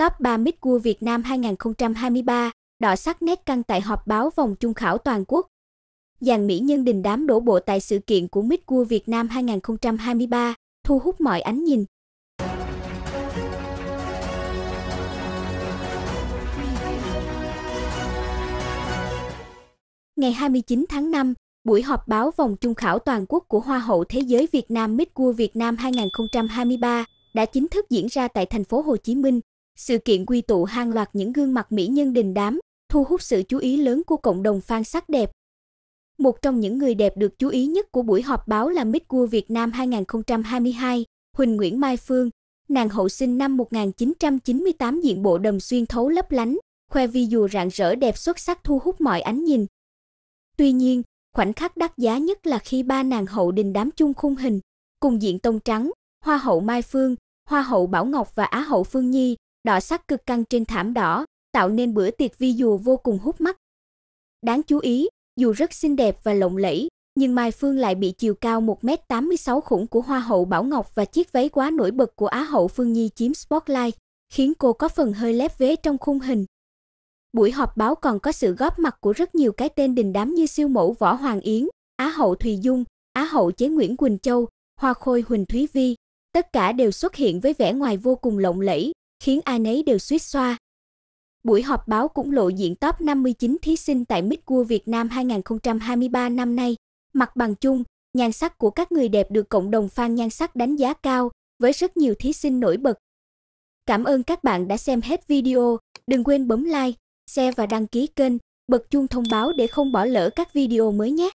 Top 3 Miss cua Việt Nam 2023, đỏ sắc nét căng tại họp báo vòng chung khảo toàn quốc. Dàn mỹ nhân đình đám đổ bộ tại sự kiện của Miss cua Việt Nam 2023, thu hút mọi ánh nhìn. Ngày 29 tháng 5, buổi họp báo vòng chung khảo toàn quốc của Hoa hậu Thế giới Việt Nam Miss cua Việt Nam 2023 đã chính thức diễn ra tại thành phố Hồ Chí Minh, sự kiện quy tụ hàng loạt những gương mặt mỹ nhân đình đám, thu hút sự chú ý lớn của cộng đồng fan sắc đẹp. Một trong những người đẹp được chú ý nhất của buổi họp báo là Miss World Việt Nam 2022, Huỳnh Nguyễn Mai Phương, nàng hậu sinh năm 1998 diện bộ đầm xuyên thấu lấp lánh, khoe vi dù rạng rỡ đẹp xuất sắc thu hút mọi ánh nhìn. Tuy nhiên, khoảnh khắc đắt giá nhất là khi ba nàng hậu đình đám chung khung hình, cùng diện tông trắng, hoa hậu Mai Phương, hoa hậu Bảo Ngọc và á hậu Phương Nhi, đỏ sắc cực căng trên thảm đỏ, tạo nên bữa tiệc vi dù vô cùng hút mắt. Đáng chú ý, dù rất xinh đẹp và lộng lẫy, nhưng Mai Phương lại bị chiều cao 1m86 khủng của Hoa hậu Bảo Ngọc và chiếc váy quá nổi bật của Á hậu Phương Nhi chiếm spotlight, khiến cô có phần hơi lép vế trong khung hình. Buổi họp báo còn có sự góp mặt của rất nhiều cái tên đình đám như siêu mẫu Võ Hoàng Yến, Á hậu Thùy Dung, Á hậu chế Nguyễn Quỳnh Châu, Hoa khôi Huỳnh Thúy Vi, tất cả đều xuất hiện với vẻ ngoài vô cùng lộng lẫy, khiến ai nấy đều suýt xoa. Buổi họp báo cũng lộ diện top 59 thí sinh tại Miss World Việt Nam 2023 năm nay. Mặt bằng chung, nhan sắc của các người đẹp được cộng đồng fan nhan sắc đánh giá cao, với rất nhiều thí sinh nổi bật. Cảm ơn các bạn đã xem hết video, đừng quên bấm like, share và đăng ký kênh, bật chuông thông báo để không bỏ lỡ các video mới nhé.